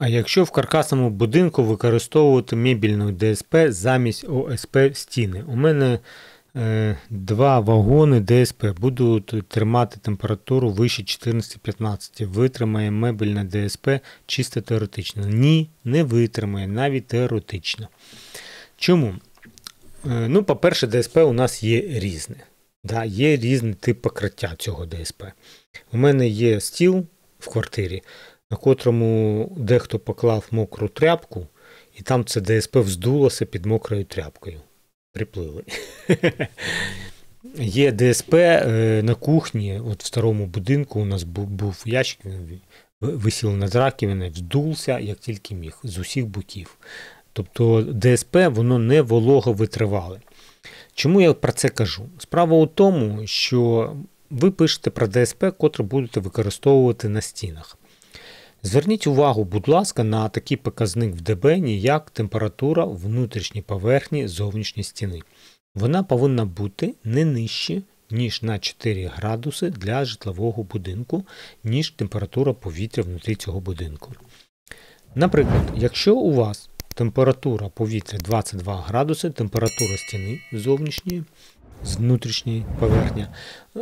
А якщо в каркасному будинку використовувати мебільну ДСП замість ОСП стіни? У мене е, два вагони ДСП будуть тримати температуру вище 14-15. Витримає мебільна ДСП чисто теоретично. Ні, не витримає, навіть теоретично. Чому? Е, ну, По-перше, ДСП у нас є різне. Да, Є різний тип покриття цього ДСП. У мене є стіл в квартирі на котрому дехто поклав мокру тряпку, і там це ДСП вздулося під мокрою тряпкою. Приплили. Є ДСП е, на кухні, от в старому будинку у нас був ящик, він висів над раковиною, вздувся, як тільки міг, з усіх боків. Тобто ДСП воно не волого витривале. Чому я про це кажу? Справа у тому, що ви пишете про ДСП, котре будете використовувати на стінах. Зверніть увагу, будь ласка, на такий показник в дебені, як температура внутрішньої поверхні зовнішньої стіни. Вона повинна бути не нижче, ніж на 4 градуси для житлового будинку, ніж температура повітря внутрі цього будинку. Наприклад, якщо у вас температура повітря 22 градуси, температура стіни зовнішньої з внутрішньої поверхні е,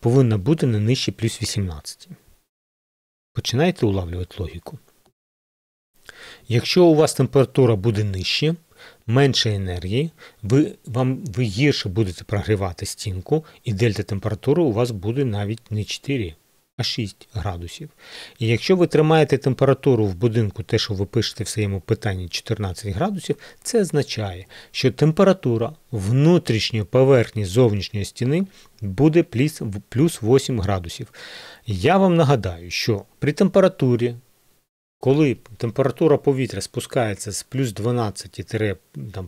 повинна бути не нижче плюс 18. Починаєте улавлювати логіку. Якщо у вас температура буде нижче, менше енергії, ви вам, ви гірше будете прогрівати стінку, і дельта температури у вас буде навіть не 4 а 6 градусів. І якщо ви тримаєте температуру в будинку, те, що ви пишете в своєму питанні 14 градусів, це означає, що температура внутрішньої поверхні зовнішньої стіни буде плюс 8 градусів. Я вам нагадаю, що при температурі. Коли температура повітря спускається з плюс 12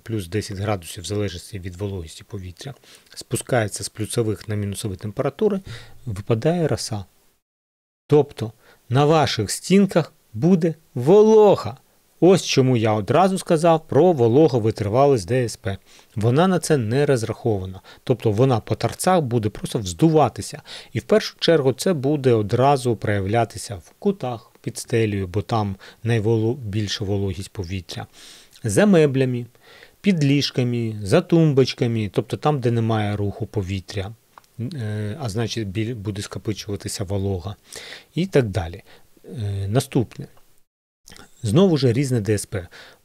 плюс 10 градусів в залежності від вологості повітря, спускається з плюсових на мінусові температури, випадає роса. Тобто на ваших стінках буде волога. Ось чому я одразу сказав про вологу витривалість ДСП. Вона на це не розрахована. Тобто вона по торцях буде просто вздуватися. І в першу чергу це буде одразу проявлятися в кутах під стелею, бо там найбільша вологість повітря. За меблями, під ліжками, за тумбочками, тобто там, де немає руху повітря. Е, а значить буде скопичуватися волога і так далі. Е, наступне. Знову ж різне ДСП.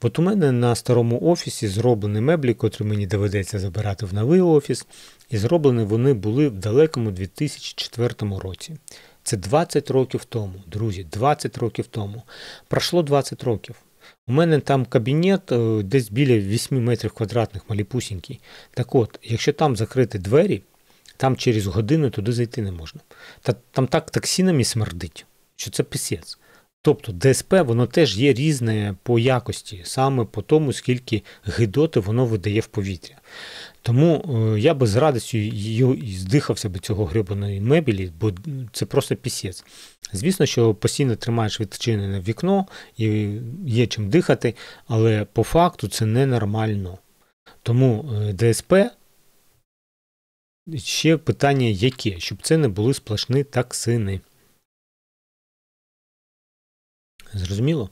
От у мене на старому офісі зроблені меблі, котрі мені доведеться забирати в новий офіс, і зроблені вони були в далекому 2004 році. Це 20 років тому, друзі, 20 років тому. Пройшло 20 років. У мене там кабінет е, десь біля 8 метрів квадратних маліпусінький. Так от, якщо там закрити двері, там через годину туди зайти не можна. Та Там так таксінами смердить, що це писець. Тобто ДСП воно теж є різне по якості, саме по тому, скільки гидоти воно видає в повітря. Тому е, я би з радістю і здихався би цього грибаної мебелі, бо це просто пісець. Звісно, що постійно тримаєш відчинене вікно і є чим дихати, але по факту це ненормально. Тому е, ДСП Ще питання яке, щоб це не були сплошні таксини? Зрозуміло?